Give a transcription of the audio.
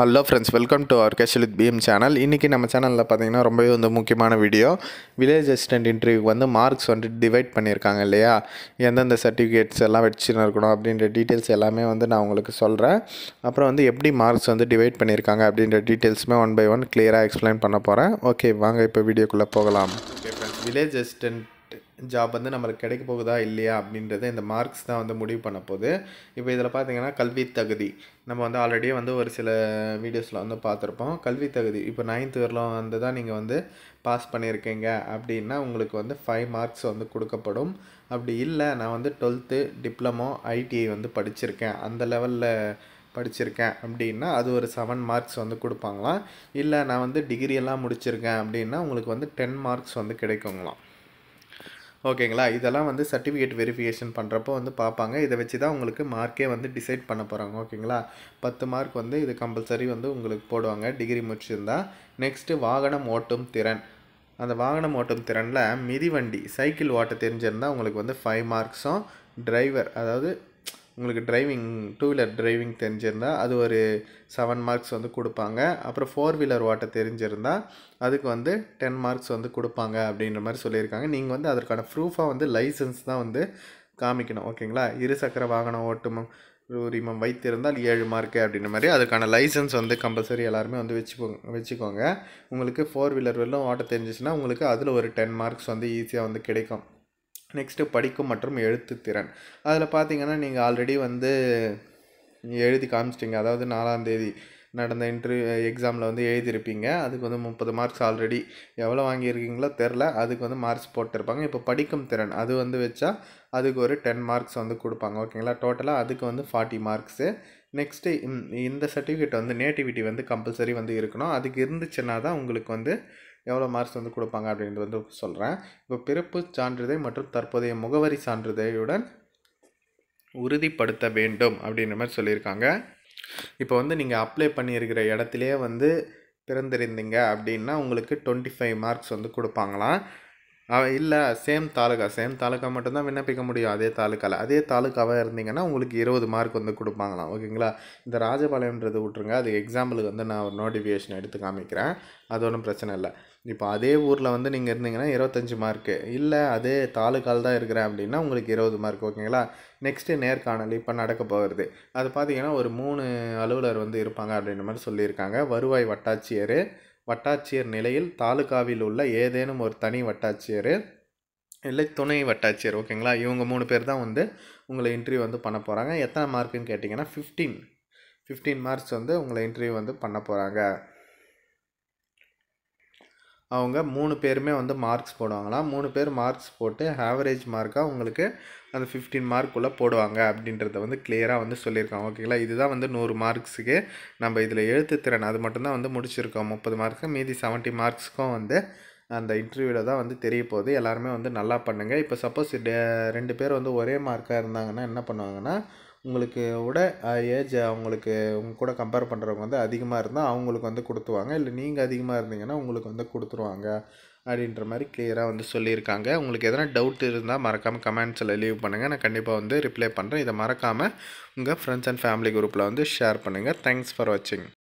hello friends welcome to our casual with PM channel இன்றைக்கி நம்ம சேனலில் பார்த்தீங்கன்னா ரொம்பவே வந்து முக்கியமான வீடியோ வில்லேஜ் அசிஸ்டன்ட் இன்டர்வியூக்கு வந்து மார்க்ஸ் வந்துட்டு டிவைட் பண்ணியிருக்காங்க இல்லையா எந்தெந்த சர்டிஃபிகேட்ஸ் எல்லாம் வச்சுன்னு இருக்கணும் அப்படின்ற டீட்டெயில்ஸ் எல்லாமே வந்து நான் உங்களுக்கு சொல்கிறேன் அப்புறம் வந்து எப்படி மார்க்ஸ் வந்து டிவைட் பண்ணியிருக்காங்க அப்படின்ற டீட்டெயில்ஸுமே ஒன் பை ஒன் கிளியராக எக்ஸ்பிளைன் பண்ண போகிறேன் ஓகே வாங்க இப்போ வீடியோக்குள்ளே போகலாம் okay friends village assistant job வந்து நம்மளுக்கு கிடைக்க போகுதா இல்லையா அப்படின்றத இந்த மார்க்ஸ் தான் வந்து முடிவு பண்ண போகுது இப்போ இதில் பார்த்தீங்கன்னா கல்வி தகுதி நம்ம வந்து ஆல்ரெடி வந்து ஒரு சில வீடியோஸில் வந்து பார்த்துருப்போம் கல்வி தகுதி இப்போ நைன்த் வரலாம் வந்து தான் நீங்கள் வந்து பாஸ் பண்ணியிருக்கீங்க அப்படின்னா உங்களுக்கு வந்து ஃபைவ் மார்க்ஸ் வந்து கொடுக்கப்படும் அப்படி இல்லை நான் வந்து டுவெல்த்து டிப்ளமோ ஐடிஐ வந்து படிச்சிருக்கேன் அந்த லெவலில் படிச்சிருக்கேன் அப்படின்னா அது ஒரு செவன் மார்க்ஸ் வந்து கொடுப்பாங்களாம் இல்லை நான் வந்து டிகிரியெல்லாம் முடிச்சிருக்கேன் அப்படின்னா உங்களுக்கு வந்து டென் மார்க்ஸ் வந்து கிடைக்குங்களாம் ஓகேங்களா இதெல்லாம் வந்து சர்டிஃபிகேட் வெரிஃபிகேஷன் பண்ணுறப்போ வந்து பார்ப்பாங்க இதை வச்சு தான் உங்களுக்கு மார்க்கே வந்து டிசைட் பண்ண போகிறாங்க ஓகேங்களா பத்து மார்க் வந்து இது கம்பல்சரி வந்து உங்களுக்கு போடுவாங்க டிகிரி முடிச்சிருந்தா நெக்ஸ்ட்டு வாகனம் ஓட்டும் திறன் அந்த வாகனம் ஓட்டும் திறனில் மிதிவண்டி சைக்கிள் ஓட்ட தெரிஞ்சிருந்தால் உங்களுக்கு வந்து ஃபைவ் மார்க்ஸும் டிரைவர் அதாவது உங்களுக்கு டிரைவிங் டூ வீலர் டிரைவிங் தெரிஞ்சிருந்தால் அது ஒரு செவன் மார்க்ஸ் வந்து கொடுப்பாங்க அப்புறம் ஃபோர் வீலர் ஓட்ட தெரிஞ்சிருந்தால் அதுக்கு வந்து டென் மார்க்ஸ் வந்து கொடுப்பாங்க அப்படின்ற மாதிரி சொல்லியிருக்காங்க நீங்கள் வந்து அதற்கான ப்ரூஃபாக வந்து லைசன்ஸ் தான் வந்து காமிக்கணும் ஓகேங்களா இருசக்கர வாகனம் ஓட்டுமம் உரிமம் வைத்திருந்தால் ஏழு மார்க்கு அப்படின்ற மாதிரி அதுக்கான லைசன்ஸ் வந்து கம்பல்சரி எல்லாருமே வந்து வச்சுக்கோங்க வச்சுக்கோங்க உங்களுக்கு ஃபோர் வீலர் வெள்ளம் ஓட்ட தெரிஞ்சிச்சுன்னா உங்களுக்கு அதில் ஒரு டென் மார்க்ஸ் வந்து ஈஸியாக வந்து கிடைக்கும் நெக்ஸ்ட்டு படிக்கும் மற்றும் எழுத்து திறன் அதில் பார்த்தீங்கன்னா நீங்கள் ஆல்ரெடி வந்து எழுதி காமிச்சிட்டிங்க அதாவது நாலாந்தேதி நடந்த இன்டர்வியூ எக்ஸாமில் வந்து எழுதியிருப்பீங்க அதுக்கு வந்து முப்பது மார்க்ஸ் ஆல்ரெடி எவ்வளோ வாங்கியிருக்கீங்களோ தெரில அதுக்கு வந்து மார்க்ஸ் போட்டிருப்பாங்க இப்போ படிக்கும் திறன் அது வந்து வச்சா அதுக்கு ஒரு டென் மார்க்ஸ் வந்து கொடுப்பாங்க ஓகேங்களா டோட்டலாக அதுக்கு வந்து ஃபார்ட்டி மார்க்ஸு நெக்ஸ்ட்டு இந்த சர்டிஃபிகேட் வந்து நேட்டிவிட்டி வந்து கம்பல்சரி வந்து இருக்கணும் அதுக்கு இருந்துச்சுன்னா தான் உங்களுக்கு வந்து எவ்வளோ மார்க்ஸ் வந்து கொடுப்பாங்க அப்படின்றது வந்து சொல்கிறேன் இப்போ பிறப்பு சான்றிதழ் மற்றும் தற்போதைய முகவரி சான்றிதழுடன் உறுதிப்படுத்த வேண்டும் அப்படின்ற மாதிரி சொல்லியிருக்காங்க இப்போ வந்து நீங்கள் அப்ளை பண்ணியிருக்கிற இடத்துலையே வந்து பிறந்திருந்தீங்க அப்படின்னா உங்களுக்கு டுவெண்ட்டி ஃபைவ் மார்க்ஸ் வந்து கொடுப்பாங்களாம் இல்லை சேம் தாலுக்கா சேம் தாலுக்கா மட்டும்தான் விண்ணப்பிக்க முடியும் அதே தாலுக்காவில் அதே தாலுக்காவாக இருந்தீங்கன்னா உங்களுக்கு இருபது மார்க் வந்து கொடுப்பாங்களாம் ஓகேங்களா இந்த ராஜபாளையம்ன்றது விட்ருங்க அது எக்ஸாம்பிளுக்கு வந்து நான் ஒரு நோட்டிஃபிகேஷன் எடுத்து காமிக்கிறேன் அது ஒன்றும் பிரச்சனை இல்லை இப்போ அதே ஊரில் வந்து நீங்கள் இருந்தீங்கன்னா இருபத்தஞ்சி மார்க்கு இல்லை அதே தாலுக்கால் தான் இருக்கிறேன் அப்படின்னா உங்களுக்கு இருபது மார்க் ஓகேங்களா நெக்ஸ்ட்டு நேர்காணல் இப்போ நடக்க போகிறது அது பார்த்திங்கன்னா ஒரு மூணு அலுவலர் வந்து இருப்பாங்க அப்படின்ற மாதிரி சொல்லியிருக்காங்க வருவாய் வட்டாட்சியர் வட்டாட்சியர் நிலையில் தாலுகாவில் உள்ள ஏதேனும் ஒரு தனி வட்டாட்சியர் இல்லை துணை வட்டாட்சியர் ஓகேங்களா இவங்க மூணு பேர் தான் வந்து உங்களை இன்டர்வியூ வந்து பண்ண போகிறாங்க எத்தனை மார்க்குன்னு கேட்டிங்கன்னா ஃபிஃப்டீன் ஃபிஃப்டீன் மார்க்ஸ் வந்து உங்களை இன்டர்வியூ வந்து பண்ண போகிறாங்க அவங்க மூணு பேருமே வந்து மார்க்ஸ் போடுவாங்களாம் மூணு பேர் மார்க்ஸ் போட்டு ஆவரேஜ் மார்க்காக உங்களுக்கு அந்த ஃபிஃப்டீன் மார்க்குள்ளே போடுவாங்க அப்படின்றத வந்து கிளியராக வந்து சொல்லியிருக்காங்க ஓகேங்களா இதுதான் வந்து நூறு மார்க்ஸுக்கு நம்ம இதில் எழுத்துத்திறன் அது மட்டும்தான் வந்து முடிச்சிருக்கோம் முப்பது மார்க்கு மீதி செவன்ட்டி மார்க்ஸ்க்கும் வந்து அந்த இன்டர்வியூவில் தான் வந்து தெரிய போகுது எல்லாருமே வந்து நல்லா பண்ணுங்கள் இப்போ சப்போஸ் ரெண்டு பேர் வந்து ஒரே மார்க்காக இருந்தாங்கன்னா என்ன பண்ணுவாங்கன்னா உங்களுக்கு விட ஏஜ் அவங்களுக்கு உங்க கூட கம்பேர் பண்ணுறவங்க வந்து அதிகமாக இருந்தால் அவங்களுக்கு வந்து கொடுத்துவாங்க இல்லை நீங்கள் அதிகமாக இருந்தீங்கன்னா உங்களுக்கு வந்து கொடுத்துருவாங்க அப்படின்ற மாதிரி கிளியராக வந்து சொல்லியிருக்காங்க உங்களுக்கு எதனா டவுட் இருந்தால் மறக்காமல் கமெண்ட்ஸில் லீவ் பண்ணுங்கள் நான் கண்டிப்பாக வந்து ரிப்ளை பண்ணுறேன் இதை மறக்காமல் உங்கள் ஃப்ரெண்ட்ஸ் அண்ட் ஃபேமிலி குரூப்பில் வந்து ஷேர் பண்ணுங்கள் தேங்க்ஸ் ஃபார் வாட்சிங்